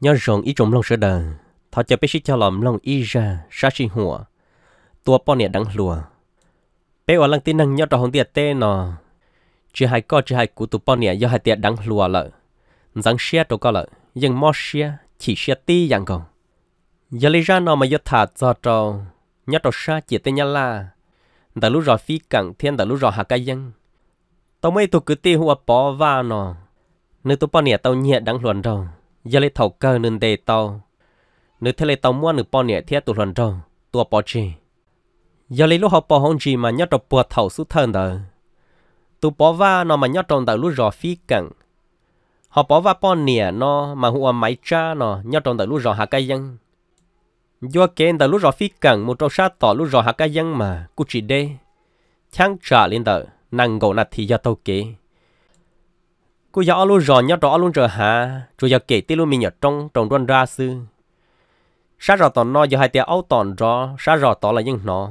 nhớ rồng ý trộm lòng sơ đờ thọ cho bé sĩ cho lòng lòng ý ra sa sinh hùa tua bọn nè đắng lùa bé ở lăng tin năng nhớ trò hồng tiệt tê nọ chỉ hai co chỉ hai cụ tụ bọn nè do hai tiệt đắng lùa lợ rằng xe trâu co lợ nhưng mò xe chỉ xe ti dạng còn giờ lấy ra nọ mà do thả cho trò nhớ trò sa chỉ tê nhá la đã lúc rồi phi cẳng thiên đã lúc rồi hạ cây dân tao mới tụ cứ ti hùa bỏ va nọ nơi tụ bọn nè tao nhẹ đắng luận rồi giờ lấy thầu cơ nên để tàu nếu thế lấy tàu mua nửa bao nhẹ thiết tụ lần đầu, tua bao chi giờ lấy lúc họ bao hông gì mà nhát trộn bùa thầu suốt thân đời tụ bỏ va nó mà nhát trộn tàu lúc rõ phi cẳng họ bỏ va bao nhẹ nó mà hùa máy cha nó nhát trộn tàu lúc rõ hạ cây dân do kén tàu lúc rõ phi cẳng một trâu sát tỏ lúc rõ hạ cây dân mà cũng chỉ đê chăng trả lên tờ năng gỗ nạt thì do tàu kế cô giáo luôn rõ nhớ rõ luôn trở hả, chú giáo kể tí luôn mình nhớ trong trong đoàn ra sư sa rõ tỏ nó giờ hai tia áo tòn rõ sa rõ tỏ là những nó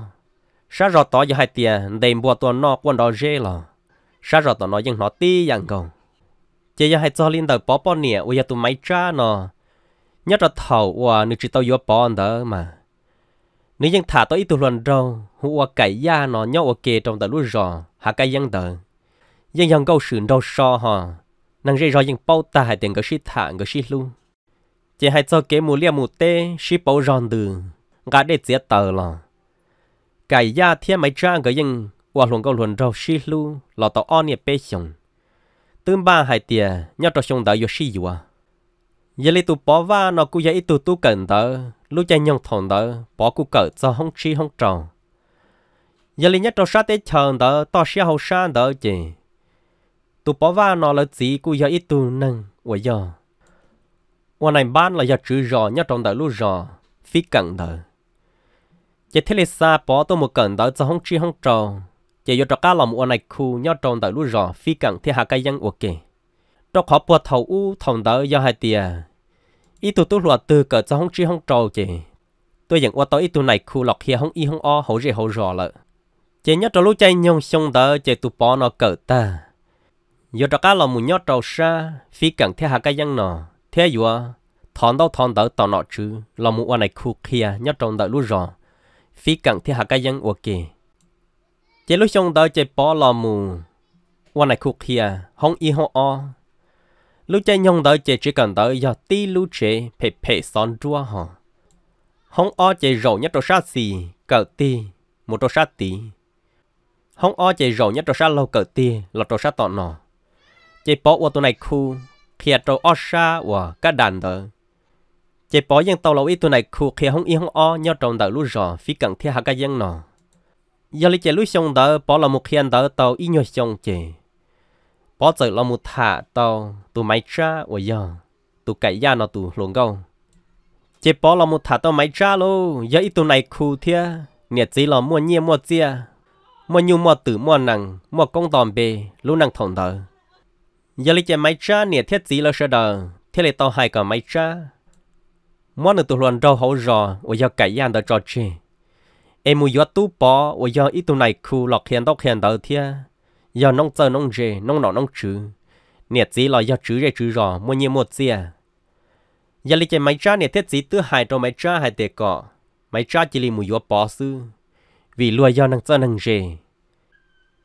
sa rõ tỏ giờ hai tia đầy bùa tỏ nó quan đó dễ là sa rõ tỏ nó những nó tí dạng cầu chỉ giờ hai cho linh đầu bỏ bỏ nè ôi giờ tụi máy cha nó nhớ rõ thầu ủa nữ chỉ tao vừa bỏ đó mà nếu dân thả tới ít tụi lần đâu ủa cải da nó nhớ ok trong tờ lúa rõ hạ cái dân tờ dân dân câu sự đâu so hả nàng rơi rồi những bao ta hay tiền cái shi thả cái shi lu chỉ hay cho kế mù lia mù tê shi bao ròn từ gã để chia tờ là cái ya thiên mấy trang cái những và luôn câu luôn rau shi lu lò tàu on nhẹ bê xong tương ba hai tiền nhau trò xong đợi yo shi yu à giờ lấy tụ bỏ va nó cứ vậy tụ tụ cần đỡ lúc chạy nhong thòng đỡ bỏ cũng cỡ cho không chi không tròn giờ lấy nhất trò sát tết chờ đỡ to xe hậu sa đỡ chị tụ bỏ vào nó là gì cũng giờ ít tụ nâng vậy giờ วันไหนบ้านเราอยากจื้อรอเนี่ยตรงเดลูรอฟิกันเดอจะเทเลซาปอตัวมุกันเดอจะห้องชี้ห้องจอจะยอดก้าหลอมวันไหนคูเนี่ยตรงเดลูรอฟิกันที่หากยังโอเคตัวขอปวดเท้าอู้ทองเดอยาหายเตียอีตัวตัวหลัวตือเกิดจะห้องชี้ห้องจอเจตัวอย่างว่าตัวอีตัวไหนคูหลอกเฮียห้องอีห้องอ้อหัวเจหัวรอเลยเจเนี่ยตัวลูกใจยงชงเดอเจตัวปอเนาะเกิดตา giờ cho cá lòng mù nhót trầu xa phi cẳng thế hạ cái dân nọ thế vừa thon đâu thon đỡ tỏ nọ chứ lòng mù qua này khu kia nhót trầu đỡ lú rò phi cẳng thế hạ cái dân ok chế lúc xong đỡ chế bỏ lòng mù qua này khu kia không y ho o lúc chơi nhông đỡ chế chỉ cần đỡ giờ ti lú chế phê phê son chua hả không o chế rầu nhót trầu xa gì cỡ ti một trầu xa tí không o chế rầu nhót trầu xa lâu cỡ ti là trầu xa tọ nọ chế bỏ vào tô này khu khía trâu ô xa và các đàn đó chế bỏ dân tàu lâu ít tôi này khu khía không yên không o nhớ trồng đỡ lũ rò phí cần thiết hạ các dân nọ giờ lấy chế lũ xong đỡ bỏ là một khía đỡ tàu ít nhau xong chế bỏ giờ là một thả tàu tụ máy cha và giờ tụ cải gia nó tụ luồng câu chế bỏ là một thả tàu máy cha lô giờ ít tôi này khu thiết nhiệt gì là mua nhiên mua chia mua nhu mua tử mua nằng mua công tòm bê lũ năng thòng đỡ giờ lấy chơi máy cha nè thiết gì là sợ đờ thế lấy tao hai cả máy cha mua được tụi luôn đâu hậu rò ôi giờ cải gian đã cho chơi em mua gió tú bò ôi ít tụi này khu lọc hiện tóc hiện đầu thia giờ nông chơi nông rề nông nọ nông chữ nè gì là giờ chữ rề chữ rò mua nhiều một gì giờ lấy chơi máy cha nè thiết gì tứ hai trong máy cha hai tệ cọ máy cha chỉ lấy mua gió bỏ xứ vì lùa giờ năng chơi năng rề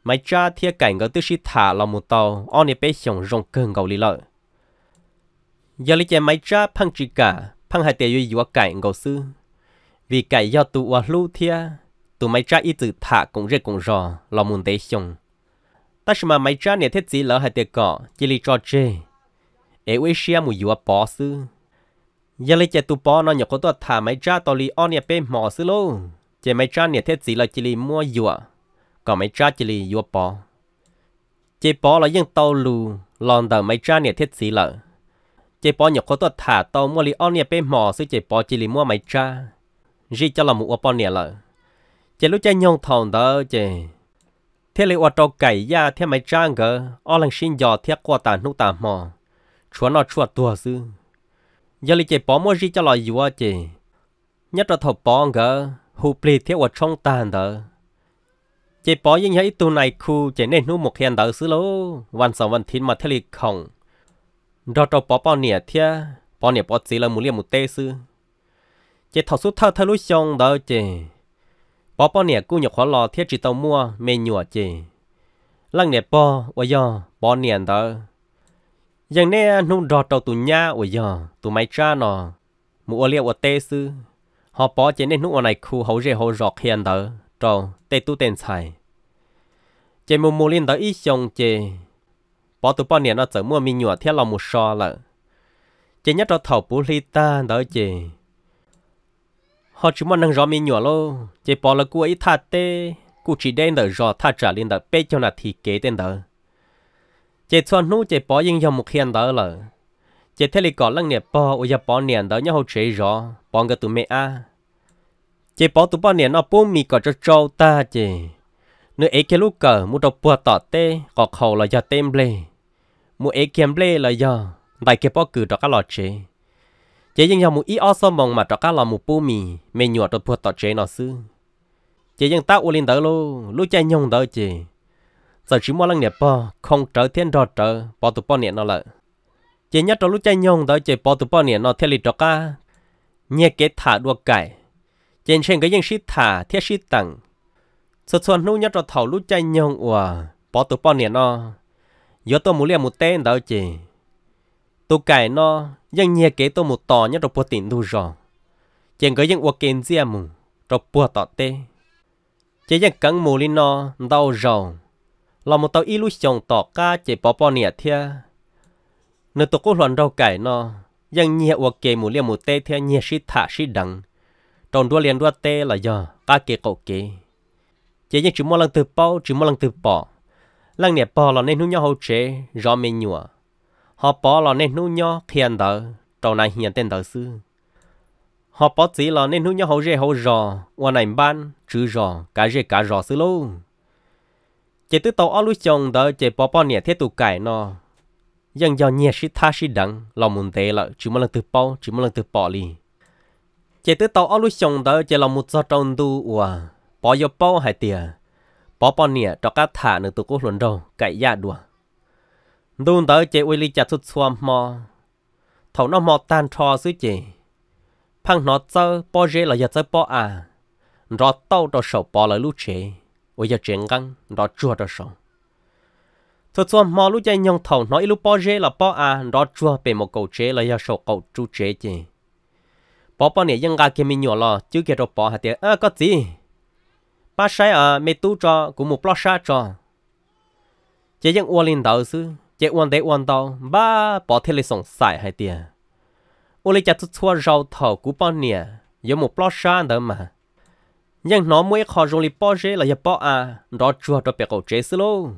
mấy cha thiê cảnh có tư sĩ thả là một tàu on nè bé xong rong cơn gầu lý lợi giờ lý chè mấy cha phăng chỉ cả phăng hai tiền duy cảnh gầu sư vì cảnh do tụ ở lưu thiê tụ mấy cha ít tự thả cũng rất cũng rò là muốn tế xong ta mà mấy cha nè thiết gì lỡ hai tiền cọ chỉ lý cho chê ế uế xia mù dùa bỏ sư giờ lý chè tụ bỏ nó nhọc có tụ thả mấy cha tàu lý on nè bé mỏ sư lô chè mấy cha nè thiết gì là chỉ lý mua dùa ก็ไม่จ้าจิลียัวปอเจปอเรายังเตาลูลอนเดอไม่จ้าเนี่ยเทศสีเลยเจปอหยกเขาตัวถาเตามัวลีออนเนี่ยเป็นหมอซึ่งเจปอจิลีมัวไม่จ้าจีจะละมัวปอเนี่ยเลยเจรู้ใจยงทองเดอเจเทเลอวตไก่ยาเทไม่จ้างเกออลังชินยอเทียกัวตานุตาหมอชวนนอชวดตัวซื้อยาลีเจปอมัวจีจะลอยอยู่ว่าเจ nhất là thọ bong gỡ hụp lì theo ở trong tàn đó chế bỏ những cái tu này khu chế nên nu một hiện đại xứ lô văn sầu văn thiên mà thế liệt không đó trâu bỏ bỏ nẻ thia bỏ nẻ bỏ gì là muốn liệm một tê sư chế thọ suốt thơ thay lối xong đó chế bỏ bỏ nẻ cũng nhập khó lò thiết chỉ tàu mua mê nhùa chế lăng nẻ bỏ ôi yo bỏ nẻ đó ยังเนี่ยนุ่งดอดตัวตุญญาอวยอตัวไม่จ้าเนาะมัวเรียกว่าเตซื้อฮอปอเจเนี่ยนุ่งอะไรคูเขาเรียกเขาหลอกเฮียนเตอ trò tê tu tên xài. Chê mù mù linh tới ý chồng chê. Bỏ tụ bỏ niệm nó chở mua mi nhựa thiết lòng một sò lợ. Chê nhắc trò thầu bú ly ta đó chê. Họ chú mà nâng rõ mi nhựa lô. Chê bỏ là cua ý thà tê. Cụ chỉ đen đỡ rõ thà trả linh đỡ bê cho nà thì kế tên đỡ. Chê xoan nú chê bỏ yên dòng một hiền đỡ lợ. Chê thế lì có lăng nè bỏ ôi bỏ niệm đỡ nhá hậu chế rõ. Bỏ ngờ tụ mẹ a chế bỏ tụ bao niệm nó bố mì có cho trâu ta chế nếu ấy cái lúc cờ mua đồ bùa tỏ tê có khẩu là giờ tem lê mua ấy kem lê là giờ, đại cái bao cử đó các lọ chế chế nhưng dòng mua ít ao sông mong mà đó các lọ mua bố mì mày nhọ đồ bùa tỏ chế nó xứ chế nhưng ta uốn lên đỡ luôn, lú chạy nhông đỡ chế giờ chỉ mua lăng nẹp bao, không trở thiên đo trở bỏ tụ bao niệm nó lợ. chế nhất đó lú chạy nhông đỡ chế bỏ tụ bao niệm nó theo lịch đó cả nhẹ cái thả đuôi cải trên trên cái dân sĩ thả thiết sĩ tặng sợ xuân nu nhất rồi thầu lũ chay nhông ủa bỏ tụ bỏ niệm nó giờ tôi muốn liền một tên đó chị tôi cài nó dân nhẹ kế tôi một tò nhất rồi bỏ tiền đủ rồi trên cái dân ủa kiến gì mù rồi bỏ tọt tê chỉ dân cắn mù lên nó đau rồi là một tàu ilu chồng tỏ ca chỉ bỏ bỏ nẹt thia nửa tôi có loạn đâu cài nó dân nhẹ ủa kế mù liền một tên thia nhẹ sĩ thả sĩ đằng tròn đua liền đua tê là giờ cá kê cậu kê chỉ những chỉ mua lần từ bao chỉ mua lần từ bỏ lần này bỏ là nên nuôi nhau hậu chế rõ mình nhựa họ bỏ là nên nuôi nhau khiên đỡ tròn này hiện tên đỡ sư họ bỏ chỉ là nên nuôi nhau hậu rễ hậu rò qua này ban chữ rò cả rễ cả rò sư luôn chỉ từ tàu ở lối chồng đỡ chỉ bỏ bỏ nhẹ thế tụ cải nó dân giàu nhẹ sĩ tha sĩ đắng lòng muốn tê là chỉ một lần từ bao chỉ một lần từ bỏ liền chỉ tới tàu áo xong đó chỉ là một giờ trong tu à bỏ vô bao hai tiề bỏ bao nè cho cá thả nữa tụi cô luận đâu cậy ra đùa đun tới chỉ uy lý chặt chút xua mò thầu nó mò tan trò xứ chỉ phăng nó chơi bỏ rễ là giờ bỏ à rồi tàu cho sầu bỏ lại lúc chế ôi giờ chuyện găng rồi chua cho sầu thuật xua mò lúc chạy nhông thầu nói lúc bỏ rễ là bỏ à rồi chua về một cầu chế là giờ sầu cầu chú chế chỉ bỏ bỏ nè dân gà kia mình nhỏ lo chứ kia rồi bỏ hạt tiền à có gì ba sai à mẹ tu cho cũng một lo sa cho chế dân uo lên đầu sư chế uan đấy uan đầu ba bỏ thê lấy sống xài hạt tiền uo lấy chặt chua rau thầu cú bỏ nè giờ một lo sa đó mà nhưng nó mới khó dùng lì bỏ chế là giờ bỏ à đó chua đó bẹt cầu chế sư lô,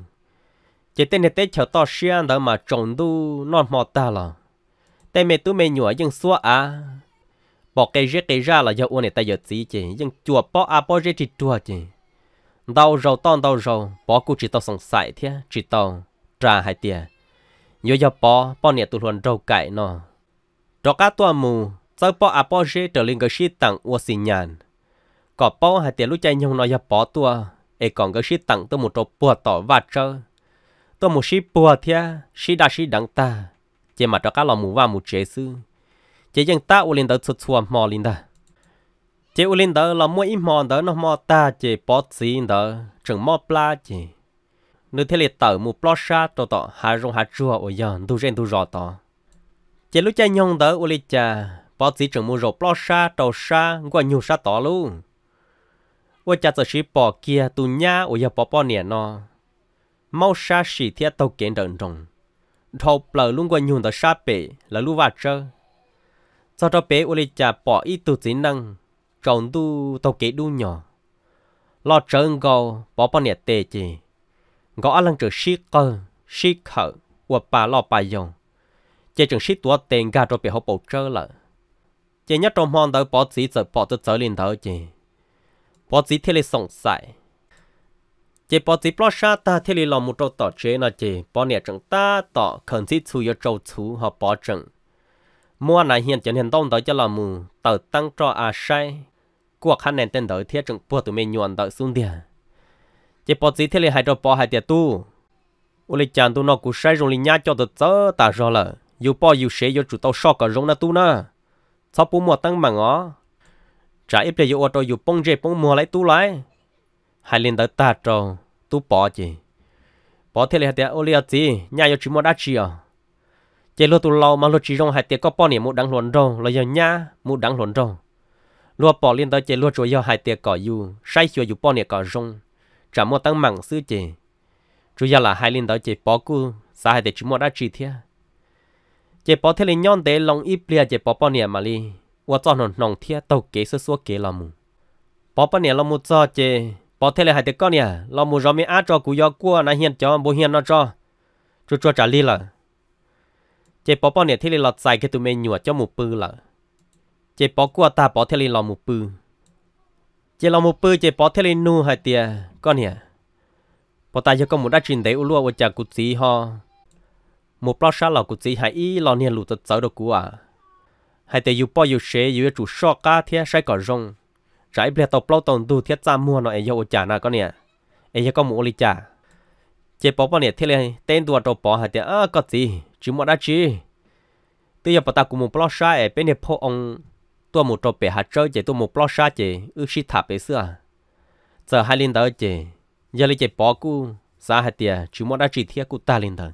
chỉ tên này tên chở to xe đó mà trồng đu non mò ta là tên mẹ tu mẹ nhủa nhưng xua à bỏ cây rễ cây ra là do uốn này tay giờ tí chứ nhưng chùa bỏ à bỏ rễ chỉ chùa chứ đau rầu ton đau rầu bỏ cụ chỉ tao sống sải thế chỉ tao trà hai tia nhớ giờ bỏ bỏ này tụi luôn rầu cải nó cho cá tua mù sau bỏ à bỏ rễ trở lên cái shit tặng uo xin nhàn có bỏ hai tia lúc chạy nhung nó giờ bỏ tua ấy còn cái shit tặng tôi một trộn bùa tỏ vạt trơ tôi một shit bùa thế shit đã shit đắng ta chỉ mà cho cá lò mù vào một chế sư chỉ dân ta u linh tới xuất xua mò linh ta chỉ u linh tới là mua ít mò tới nó mò ta chỉ bỏ gì tới chừng mò pla chỉ nếu thế liệt tờ một plo sa tổ tổ hà rong hà chua ở yon tu trên tu rõ tổ chỉ lúc cha nhong tới u linh cha bỏ gì chừng mù rồi plo sa tổ sa qua nhiều sa tổ luôn qua cha sợ sĩ bỏ kia tu nhá ở yon bỏ bỏ nè nó mau sa sĩ thiết tàu kiện đợn rồng thâu bờ luôn qua nhiều tới sa bể là lu vạt chơi sau đó bé uli chả bỏ ít tu chỉ năng trồng tu tàu kế đu nhỏ lo trơn gò bỏ bao nhiêu tệ chỉ gõ lăng trở xí cơ xí khở và bà lo bà dòng chỉ chừng xí tua tiền gà rồi bị học bổ trơ lợ chỉ nhất trong hoàn tới bỏ chỉ giờ bỏ tới giờ liền thở chỉ bỏ chỉ thế là sống sài chỉ bỏ chỉ bỏ xa ta thế là lòng một trâu tỏ chế là chỉ bỏ nhiệt chẳng ta tỏ cần thiết chú yếu trâu chú họ bỏ chẳng mua này hiện chẳng hiện tông tới cho là mù tờ tăng cho à sai cuộc khăn nền tên tới thiết trường bùa tụi mình nhuận tới xuống địa chỉ bỏ gì thế là hai trò bỏ hai tiệt tu ô lì chàng tu nó cũng sai rồi lì nhá cho tới chớ ta rồi là dù bỏ dù sẽ dù chủ tàu sọ cả rong na tu na sau bù mua tăng mảng ó trả ít để dù ô tô dù bông dẹp bông mua lại tu lại hai liền tới ta trò tu bỏ chỉ bỏ thế là hai tiệt ô lì gì nhà dù chỉ mua đã chi à chế lo tụ lâu mà lo chỉ rong hai tiệt có bao nhiêu mu đắng luận rong lo giờ nhá mu đắng luận rong lo bỏ liên tới chế lo chuối giờ hai tiệt cỏ dù sai chuối dù bao nhiêu cỏ rong chả mua tăng mặn sư chế chủ yếu là hai liên tới chế bỏ cu sa hai tiệt chỉ mua đã chỉ thia chế bỏ thế liên nhon tế lòng ít bia chế bỏ bao nhiêu mà li và cho nó nòng thia tàu kế sơ sơ kế làm mu bỏ bao nhiêu làm mu cho chế bỏ thế là hai tiệt có nè làm mu rồi mới ăn cho cú giờ cua nãy hiện cho bố hiện nó cho chú cho trả li là chế bỏ bỏ nè thì lọt dài cái tụi mình nhua cho một bự là chế bỏ ta bỏ thì lọt một bự chế lọt bự chế bỏ thì nu hai tia con nè ta cho con một đã trình đấy u lúa chả cụt gì ho một bao sa lọt cụt gì hai ý lọt nè lụt tật sáu đồ à. hai tia u bỏ u xé u chủ sọ cá thế sai cỏ rong trái bẹt tàu bao tàu du thiết ra mua nó ấy u chả nà con nè ấy cho con một ly chả chế bỏ bỏ thì lên tên đua tàu bỏ hai tia à có gì chỉ một đã chi bây giờ bắt ta cũng một plot shot ấy bên này po ông tôi một trộm bể hạt chơi chỉ tôi một plot shot chỉ ước shi thả bể xưa giờ hai linh tới chỉ giờ lấy chỉ bỏ cú giá hạt tiền chỉ một đã chi thiệt cú ta linh tới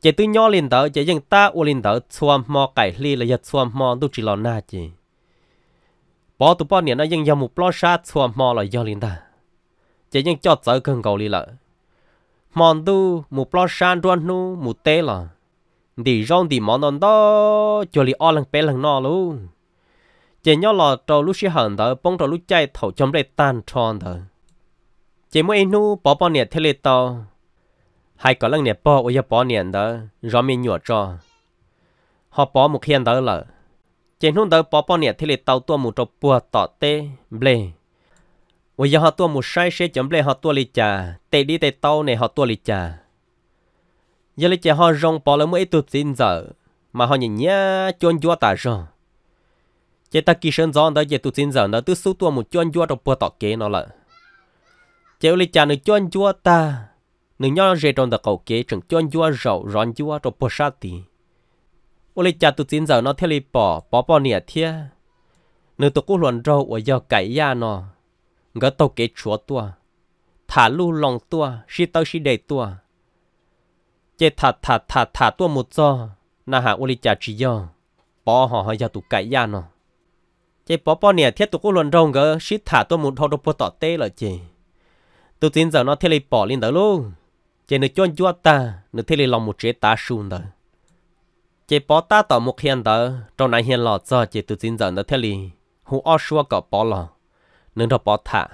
chỉ tôi nhỏ linh tới chỉ dân ta u linh tới xua mò cải li là giật xua mò tôi chỉ lo na chỉ bỏ tụi bỏ này nó dân dòng một plot shot xua mò là giờ linh ta chỉ dân cho tới gần cầu li lợi mòn tu một plot shot đoan nu một té là đi rong đi mòn non đó cho li ao lăng bé lăng nọ luôn chỉ nhớ là trâu lúc xí hận đó bông trâu lúc chạy thầu chấm đây tan tròn đó chỉ mỗi nu bỏ bỏ nẹt thế lệ to hai có lần nẹt bỏ ôi giờ bỏ nẹt đó rõ mình nhụa cho họ bỏ một khi anh đó là chỉ nu đó bỏ bỏ nẹt thế lệ tàu tua một chỗ bùa tọt tê bể. ôi giờ họ tua một sai sẽ chấm ble họ tua lì trà tê đi tê tàu này họ tua lì trà giờ lấy chè họ rong bỏ lại mấy tụt xin giờ mà họ nhìn nhá chôn vua ta rồi chè ta kỳ sơn gió đó chè tụt xin giờ nó tứ số tua một chôn vua trong bờ tọt kế nó là chè lấy chà nữa chọn vua ta nửa nhau rề trong tờ cầu kế chẳng chôn vua rậu rón vua trong bờ sát thì ô lấy chà tụt xin giờ nó theo lấy bỏ bỏ bỏ nè thia nửa tụt cú luận râu ở giờ cãi ya nó ngỡ tàu kế chúa tua thả lu lòng tua si tao si đầy tua chế thà thà thà thà tua một do na hà uli chả chỉ do bỏ họ họ giờ tụ cãi ya nó chế bỏ bỏ nè thiết tụ cố luận rong gỡ shit thà tua một họ đâu bỏ tọt tê là chế tụ tin giờ nó thiết lấy bỏ lên đó luôn chế nửa chôn chúa ta nửa thiết lấy lòng một chế ta sùn đó chế bỏ ta tỏ một hiền đó trong này hiền lọt giờ chế tụ tin giờ nó thiết lấy hú o xua cọ bỏ lò nửa đó bỏ thả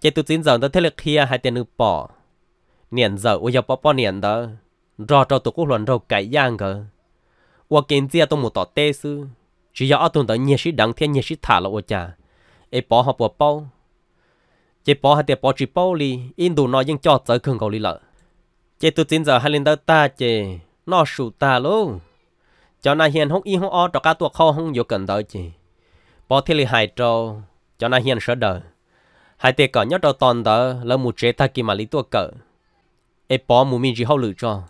chế tụ tin giờ nó thiết lấy kia hai tiền nửa bỏ giờ giờ, ở rồi rồi tổ cái cơ, kiến một sư, chỉ tuần thiên thả họ bỏ bỏ bao, in hai 年子我要包包年的，绕绕都过乱绕改样个。我今次都没到得是，只要阿东的也是当天也是他了我家，一包好不包，一包还得包只包哩，印度那应叫走坑沟里了。这都今早还领到大姐，那属大喽。cho nên hiện không y không o cho cả tuộc khâu không vô cần tới chị bỏ thì lì hại trâu cho nên hiện sợ đời hai tiền cỡ nhất đầu toàn đó là một chế thà kỳ mà lý tuộc cỡ ai bỏ mù mình chỉ hậu lử cho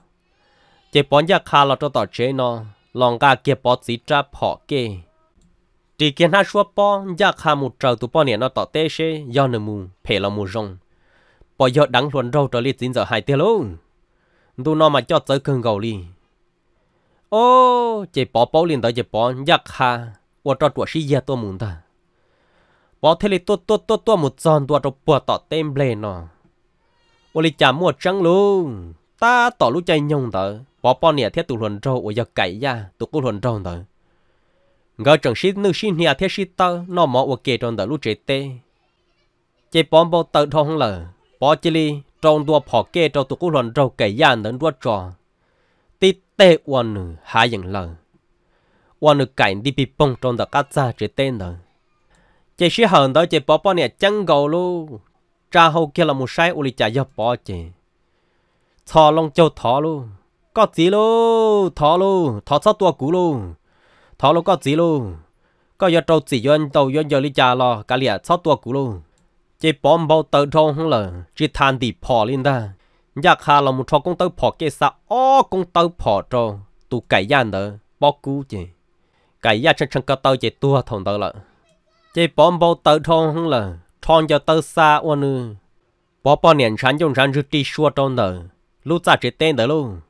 chế bỏ nhà khá là cho tỏ chế nó lòng cả kia bỏ chỉ trả bỏ kê chỉ kiến hai số bỏ nhà khá một trầu tụ bỏ nè nó tỏ tê xe do nè mù phê là mù rong bỏ giờ đắng luôn râu trở lên chín giờ hai tiếng luôn tụ nó mà cho tới cơn gầu đi ô chế bỏ bỏ liền tới chế bỏ nhà khá và cho tuổi sĩ gia tôi muốn ta bỏ thế là tôi tôi tôi tôi một giòn tôi cho bỏ tỏ tem lên nó ô lì chả mua trắng luôn ta tỏ lúc chạy nhông tớ bỏ bỏ nè thiết tụ luận râu ở giờ cậy ra tụ cô luận râu tớ ngờ chẳng xin nữ xin nè thiết xin tớ nó mỏ ô kê tròn tớ lúc chạy tê chạy bỏ bỏ tớ thông lờ bỏ chì lì trong đua phỏ kê cho tụ cô luận râu cậy ra nấn đua trò tì tê ô nữ hạ dừng lờ ô nữ cậy đi bị bông tròn tớ cắt ra chạy tên tớ chạy xí hờn tớ chạy bỏ bỏ nè chăng gầu luôn cha hậu kia là một sai uli chả giáp bỏ chứ, thọ long châu thọ luôn có gì luôn thọ luôn thọ sao tua cũ luôn thọ luôn có gì luôn có giờ trâu chỉ dân tàu dân giờ uli chả lo cả lìa sao tua cũ luôn chỉ bỏ bao tờ trong không là chỉ than đi bỏ lên ta nhạc hà là một trò công tơ bỏ kia sa, ô công tơ bỏ trâu tụ cải gian đó bỏ cũ chứ, cải gian chân chân cơ tơ chỉ tua thằng đó là chỉ bỏ bao tờ trong không là thon cho tơ xa ô nư bỏ bỏ nền sắn trong sắn rứt đi xua trong nở lúc ta đó luôn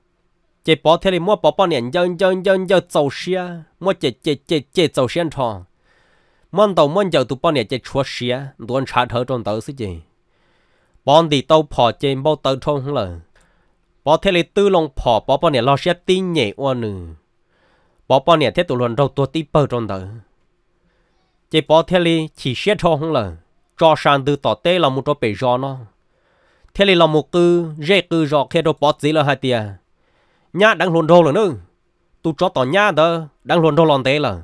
chỉ bỏ thế mua bỏ bỏ nền dân dân dân dân dầu xia mua chỉ chỉ chỉ chỉ dầu xia thon món đầu món giờ tụi bỏ nền chỉ chua xia luôn trả thở trong tớ xí gì bọn thì tàu phò chỉ bao tớ thon không lời bỏ thế này tư lòng phò bỏ bỏ nền lo xia tin nhẹ ô nữa, bỏ bỏ nền thế tụi luôn đầu tua tí bờ trong tớ chỉ bỏ thế này chỉ xia thon không lời cho sang từ tỏ tê là một chỗ bể gió nó thế là là một cư dễ cư gió khe đồ bọt dễ là hai tia nhá đang luồn đồ là nữa tu cho tỏ nhá đó đang luồn đồ lòn tê là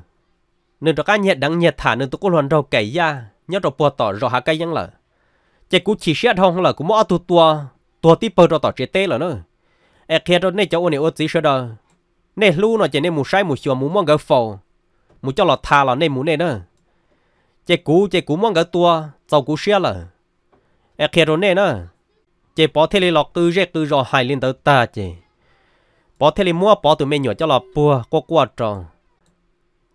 nên cho cá nhiệt đang nhiệt thả nên tôi cũng luồn đồ cày ra nhớ đồ bọt tỏ gió hạ cây nhăng là chỉ cú chỉ xét không là cũng mỗi tu tua tua tiếp bờ đồ tỏ chế tê là nữa e khi đó nên cháu này ốt dễ sơ đó nên lu nó chỉ nên một sai một chiều mù mong gỡ phò một cho lọt thả là nên muốn này nữa chế cú chế cú mong cái tua tàu cú xe là e kia rồi nè nè chế bỏ thế lọt từ chế từ rồi hai lên tới ta chế bỏ thế mua bỏ từ mấy nhỏ cho là bùa qua qua tròn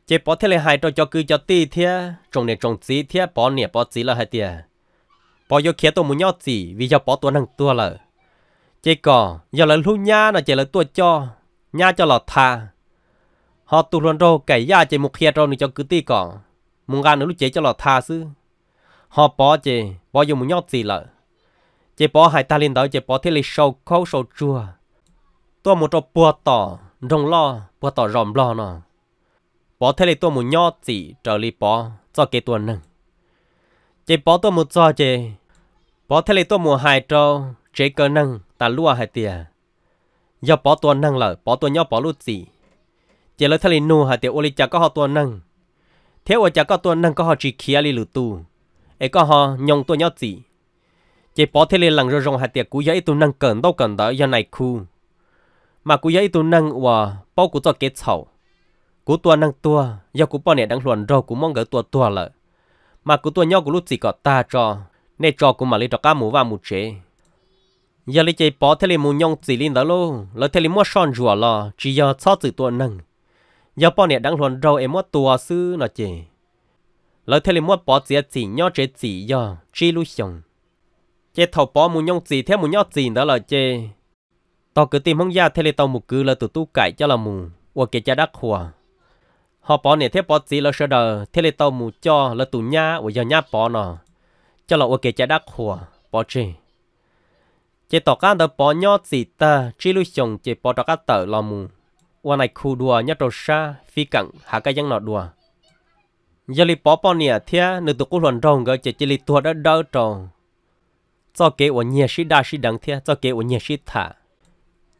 chế bỏ thế hai trò cho cứ cho tì thế trồng này trồng gì thế bỏ nè bỏ gì là hai tiền bỏ vô kia tôi muốn nhau gì vì cho bỏ tôi năng tua là chế cò giờ là lu nha là chế là tua cho nha cho là tha họ tụi luôn đâu cái ya chế một kia rồi cho cứ tì cò mùng gan nữa lúc chế cho lọ tha sư họ bỏ chế bỏ dùng một nhóc gì lợ chế bỏ hai ta lên đó chế bỏ thế lịch sâu khâu sâu chua tôi một trò bùa tỏ rồng lo bùa tỏ rồng lo nọ bỏ thế lịch tôi một nhóc gì trở li bỏ cho kế tuần nâng chế bỏ tôi một cho chế bỏ thế lịch tôi một hai trâu chế cơ nâng ta lúa hai tia giờ bỏ tuần nâng lợ bỏ tuần nhóc bỏ lút gì chế lấy thế lịch nu hai tia ô li chả có họ tuần nâng thế ở chả có tôi nâng có họ chỉ kia li lử tu ấy có họ nhông tôi nhớ gì chỉ bỏ thế lên lằng rồi rong hạt tiệc cú giấy tôi nâng cần đâu cần đó giờ này khu mà cú giấy tôi nâng và bao cú cho kết sầu cú tôi nâng tôi giờ cú bao nè đang luận rồi cú mong gỡ tôi tôi lợ mà cú tôi nhau cú lúc gì có ta cho nên cho cú mà lấy cho cá mũ và mũ chế giờ lấy chạy bỏ thế lên mũ nhông gì lên đó luôn lấy thế lên mua son rùa lò chỉ giờ cho từ tôi nâng giờ bao nè đang luận rồi em mua tua sư nó chỉ lỡ thế là mua bỏ gì gì nhớ chế gì nhớ chi lu xong chế thầu bỏ muốn nhớ gì theo muốn nhớ gì đó là chế tao cứ tìm mong gia thế là tao mu cứ là tụt tu cải cho là mù, và kể cha đắc hòa họ bỏ này thế bỏ gì là sợ đờ thế là tao mu cho là tụt nhá và giờ nhá bỏ nọ cho là và kể cha đắc hòa bỏ chế chế tao cá tao bỏ nhớ gì ta chi lu xong chế bỏ tao cá tờ là mù, và này khu đùa nhớ đồ xa phi cẳng hạ cái dân nọ đùa giờ li bỏ bỏ nè thia nửa tuổi cũng luận rồng gọi chỉ chỉ li tuổi đã đau tròn cho kế của nhà sĩ đa sĩ đằng thia cho kế của nhà sĩ thả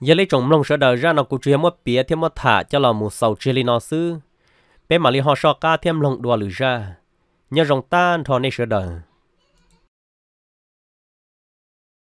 giờ li trồng lông sợ đời ra nó cũng chuyện mất bía thêm mất thả cho là một sầu chỉ li nó xứ bé mà li họ so ca thêm lông đùa lử ra nhà rồng ta thò này sợ đời